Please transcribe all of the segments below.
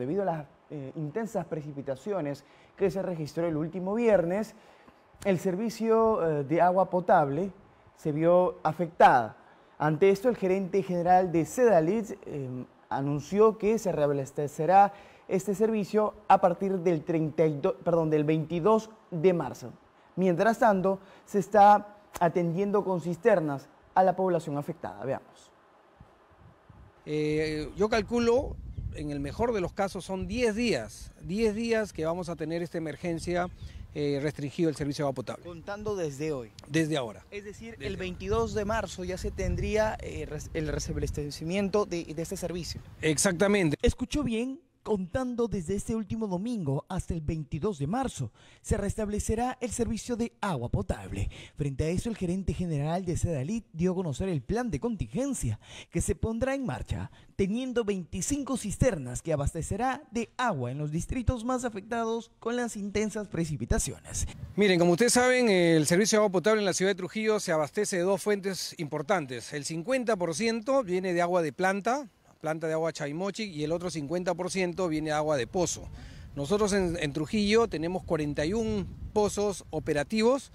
debido a las eh, intensas precipitaciones que se registró el último viernes, el servicio eh, de agua potable se vio afectada. Ante esto, el gerente general de Sedalitz em, anunció que se reabastecerá este servicio a partir del, 32, perdón, del 22 de marzo. Mientras tanto, se está atendiendo con cisternas a la población afectada. Veamos. Eh, yo calculo en el mejor de los casos son 10 días, 10 días que vamos a tener esta emergencia eh, restringido el servicio de agua potable. Contando desde hoy. Desde ahora. Es decir, el 22 de marzo ya se tendría eh, el restablecimiento de, de este servicio. Exactamente. ¿Escuchó bien? contando desde este último domingo hasta el 22 de marzo, se restablecerá el servicio de agua potable. Frente a eso, el gerente general de Sedalit dio a conocer el plan de contingencia que se pondrá en marcha, teniendo 25 cisternas que abastecerá de agua en los distritos más afectados con las intensas precipitaciones. Miren, como ustedes saben, el servicio de agua potable en la ciudad de Trujillo se abastece de dos fuentes importantes. El 50% viene de agua de planta, planta de agua Chaimochi, y el otro 50% viene agua de pozo. Nosotros en, Trujillo tenemos 41 pozos operativos,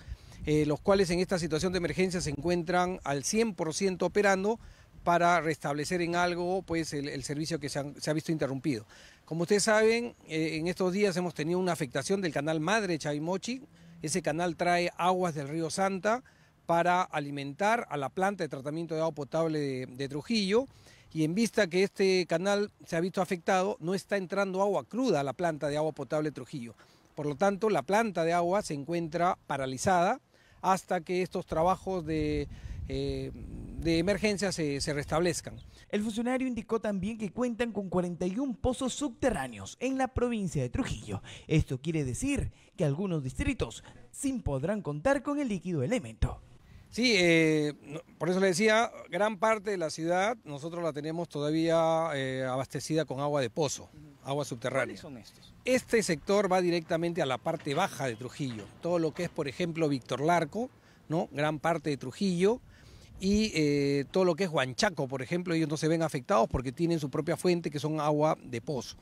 eh, los cuales en esta situación de emergencia se encuentran al 100% operando para restablecer en algo pues, el, servicio que se, ha visto interrumpido. Como ustedes saben, eh, en estos días hemos tenido una afectación del canal madre Chaimochi, ese canal trae aguas del río Santa, para alimentar a la planta de tratamiento de agua potable de, Trujillo y en vista que este canal se ha visto afectado, no está entrando agua cruda a la planta de agua potable de Trujillo. Por lo tanto, la planta de agua se encuentra paralizada hasta que estos trabajos de, eh, emergencia se, se, restablezcan. El funcionario indicó también que cuentan con 41 pozos subterráneos en la provincia de Trujillo. Esto quiere decir que algunos distritos sin podrán contar con el líquido elemento. Sí, eh, por eso le decía, gran parte de la ciudad nosotros la tenemos todavía eh, abastecida con agua de pozo, agua subterránea. son estos? Este sector va directamente a la parte baja de Trujillo, todo lo que es, por ejemplo, Víctor Larco, ¿no? gran parte de Trujillo, y eh, todo lo que es Huanchaco, por ejemplo, ellos no se ven afectados porque tienen su propia fuente, que son agua de pozo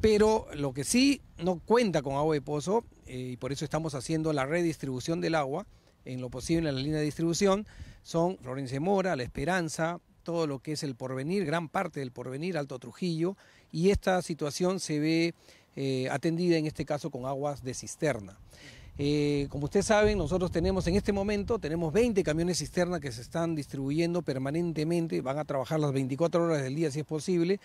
pero lo que sí no cuenta con agua de pozo, y por eso estamos haciendo la redistribución del agua, en lo posible en la línea de distribución son Florencia Mora, La Esperanza, todo lo que es el porvenir, gran parte del porvenir, Alto Trujillo, y esta situación se ve eh, atendida en este caso con aguas de cisterna. Eh, como ustedes saben, nosotros tenemos en este momento tenemos 20 camiones cisterna que se están distribuyendo permanentemente, van a trabajar las 24 horas del día si es posible.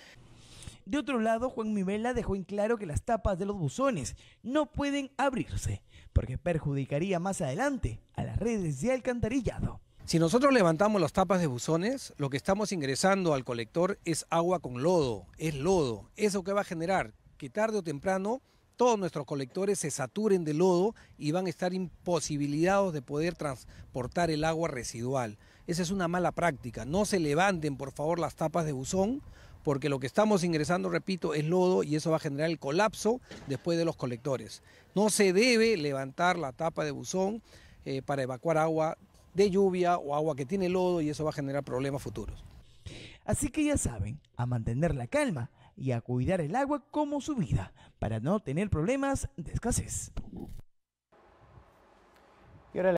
De otro lado, Juan Mivela dejó en claro que las tapas de los buzones no pueden abrirse, porque perjudicaría más adelante a las redes de alcantarillado. Si nosotros levantamos las tapas de buzones, lo que estamos ingresando al colector es agua con lodo, es lodo. ¿Eso que va a generar? Que tarde o temprano todos nuestros colectores se saturen de lodo y van a estar imposibilitados de poder transportar el agua residual. Esa es una mala práctica. No se levanten, por favor, las tapas de buzón porque lo que estamos ingresando, repito, es lodo y eso va a generar el colapso después de los colectores. No se debe levantar la tapa de buzón eh, para evacuar agua de lluvia o agua que tiene lodo y eso va a generar problemas futuros. Así que ya saben, a mantener la calma y a cuidar el agua como su vida para no tener problemas de escasez.